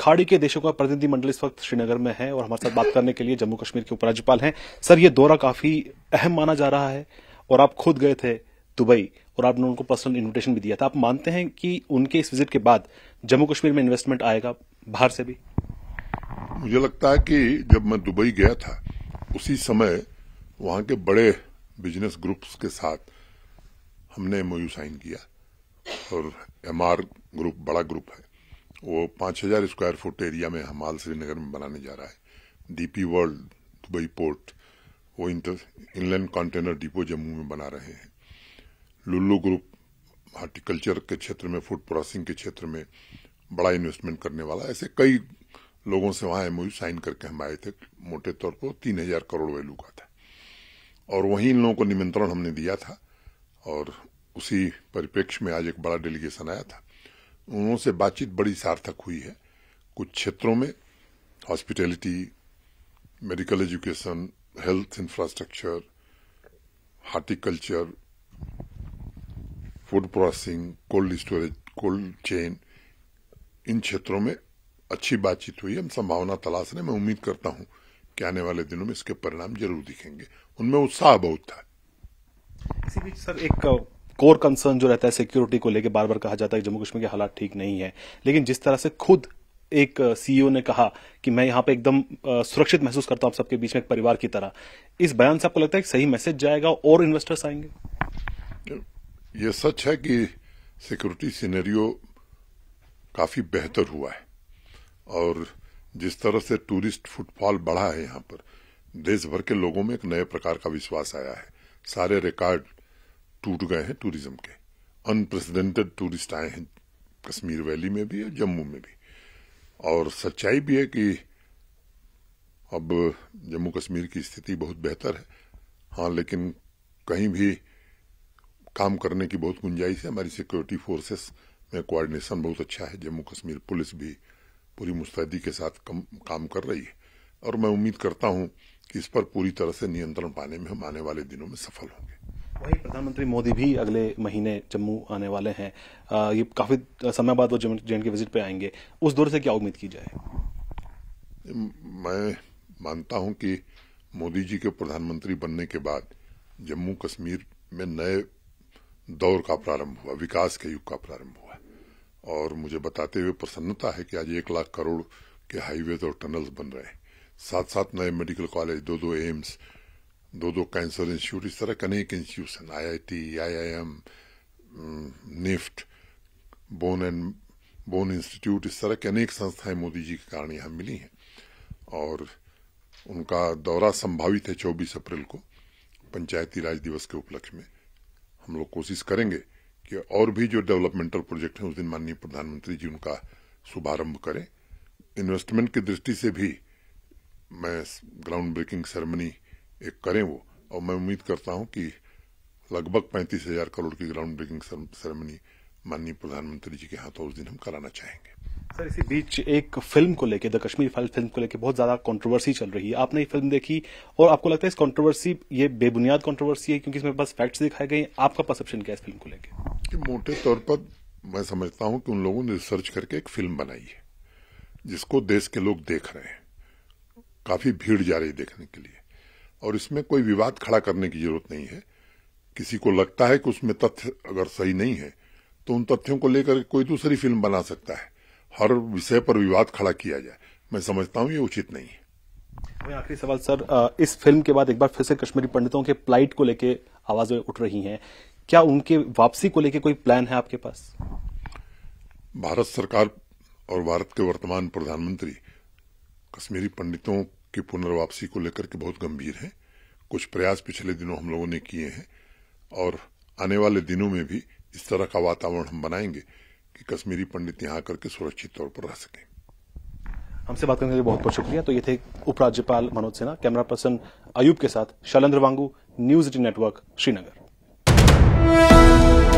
खाड़ी के देशों का प्रतिनिधिमंडल इस वक्त श्रीनगर में है और हमारे साथ बात करने के लिए जम्मू कश्मीर के उपराज्यपाल हैं सर ये दौरा काफी अहम माना जा रहा है और आप खुद गए थे दुबई और आपने उनको पर्सनल इन्विटेशन भी दिया था आप मानते हैं कि उनके इस विजिट के बाद जम्मू कश्मीर में इन्वेस्टमेंट आएगा बाहर से भी मुझे लगता है कि जब मैं दुबई गया था उसी समय वहां के बड़े बिजनेस ग्रुप्स के साथ हमने एमओयू साइन किया और एमआर ग्रुप बड़ा ग्रुप है वो पांच हजार स्क्वायर फुट एरिया में हमाल श्रीनगर में बनाने जा रहा है डीपी वर्ल्ड दुबई पोर्ट वो inter inland container depot Jammu में बना रहे हैं लुल्लू ग्रुप हार्टिकल्चर के क्षेत्र में फूड प्रोसेसिंग के क्षेत्र में बड़ा इन्वेस्टमेंट करने वाला ऐसे कई लोगों से वहां एमओयू साइन करके हम आए थे मोटे तौर पर तीन हजार करोड़ वैल्यू का था और वहीं इन लोगों को निमंत्रण हमने दिया था और उसी परिप्रेक्ष्य में आज एक बड़ा डेलीगेशन आया था उनसे बातचीत बड़ी सार्थक हुई है कुछ क्षेत्रों में hospitality medical education health infrastructure horticulture food processing cold storage cold chain इन क्षेत्रों में अच्छी बातचीत हुई हम संभावना तलाश रहे मैं उम्मीद करता हूं कि आने वाले दिनों में इसके परिणाम जरूर दिखेंगे उनमें उत्साह बहुत था इसी बीच सर एक कोर कंसर्न जो रहता है सिक्योरिटी को लेकर बार बार कहा जाता है जम्मू कश्मीर के हालात ठीक नहीं है लेकिन जिस तरह से खुद एक सीईओ e ने कहा कि मैं यहां पे एकदम सुरक्षित महसूस करता हूं आप सबके बीच में एक परिवार की तरह इस बयान से आपको लगता है कि सही मैसेज जाएगा और इन्वेस्टर्स आएंगे ये सच है कि सिक्योरिटी सिनेरियो काफी बेहतर हुआ है और जिस तरह से टूरिस्ट फुटफॉल बढ़ा है यहां पर देश भर के लोगों में एक नए प्रकार का विश्वास आया है सारे रिकॉर्ड टूट गए हैं टूरिज्म के अनप्रेसिडेंटेड टूरिस्ट आए हैं कश्मीर वैली में भी और जम्मू में भी और सच्चाई भी है कि अब जम्मू कश्मीर की स्थिति बहुत बेहतर है हाँ लेकिन कहीं भी काम करने की बहुत गुंजाइश है हमारी सिक्योरिटी फोर्सेस में कोऑर्डिनेशन बहुत अच्छा है जम्मू कश्मीर पुलिस भी पूरी मुस्तैदी के साथ कम, काम कर रही है और मैं उम्मीद करता हूं कि इस पर पूरी तरह से नियंत्रण पाने में हम आने वाले दिनों में सफल होंगे वही प्रधानमंत्री मोदी भी अगले महीने जम्मू आने वाले हैं ये काफी समय बाद वो जे के विजिट पे आएंगे उस दौर से क्या उम्मीद की जाए मैं मानता हूं कि मोदी जी के प्रधानमंत्री बनने के बाद जम्मू कश्मीर में नए दौर का प्रारंभ हुआ विकास के युग का प्रारंभ हुआ और मुझे बताते हुए प्रसन्नता है कि आज एक लाख करोड़ के हाईवे और टनल्स बन रहे हैं साथ साथ नए मेडिकल कॉलेज दो दो एम्स दो दो कैंसर इंस्टीट्यूट इस तरह के अनेक institution I M NIFT bone and bone institute इस तरह की अनेक संस्थाएं मोदी जी के कारण यहां मिली हैं और उनका दौरा संभावित है चौबीस अप्रैल को पंचायती राज दिवस के उपलक्ष्य में हम लोग कोशिश करेंगे कि और भी जो डेवलपमेंटल प्रोजेक्ट हैं उस दिन माननीय प्रधानमंत्री जी उनका शुभारंभ करें इन्वेस्टमेंट की दृष्टि से भी मैं ग्राउंड ब्रेकिंग सेरेमनी एक करें वो और मैं उम्मीद करता हूं कि लगभग पैंतीस हजार करोड़ की ग्राउंड ब्रेकिंग सेरेमनी माननीय प्रधानमंत्री जी के हाथों उस दिन हम कराना चाहेंगे सर इसी बीच एक फिल्म को लेकर द कश्मीर फाइल फिल्म को लेकर बहुत ज्यादा कंट्रोवर्सी चल रही है आपने ये फिल्म देखी और आपको लगता है इस कंट्रोवर्सी ये बेबुनियाद कंट्रोवर्सी है क्योंकि इसमें बस फैक्ट्स दिखाए गए आपका परसेप्शन क्या इस फिल्म को लेकर मोटे तौर पर मैं समझता हूं कि उन लोगों ने रिसर्च करके एक फिल्म बनाई है जिसको देश के लोग देख रहे हैं काफी भीड़ जा रही है देखने के लिए और इसमें कोई विवाद खड़ा करने की जरूरत नहीं है किसी को लगता है कि उसमें तथ्य अगर सही नहीं है तो उन तथ्यों को लेकर कोई दूसरी फिल्म बना सकता है हर विषय पर विवाद खड़ा किया जाए मैं समझता हूं ये उचित नहीं है आखिरी सवाल सर इस फिल्म के बाद एक बार फिर से कश्मीरी पंडितों के प्लाइट को लेकर आवाजें उठ रही हैं क्या उनके वापसी को लेकर कोई प्लान है आपके पास भारत सरकार और भारत के वर्तमान प्रधानमंत्री कश्मीरी पंडितों की पुनर्वापसी को लेकर के बहुत गंभीर है कुछ प्रयास पिछले दिनों हम लोगों ने किए हैं और आने वाले दिनों में भी इस तरह का वातावरण हम बनाएंगे कि कश्मीरी पंडित यहाँ आकर सुरक्षित तौर पर रह सकें हमसे बात करने के लिए बहुत बहुत शुक्रिया तो ये थे उपराज्यपाल मनोज सिन्हा कैमरा पर्सन अयूब के साथ शैलेन्द्र वांगू न्यूज एटीन नेटवर्क श्रीनगर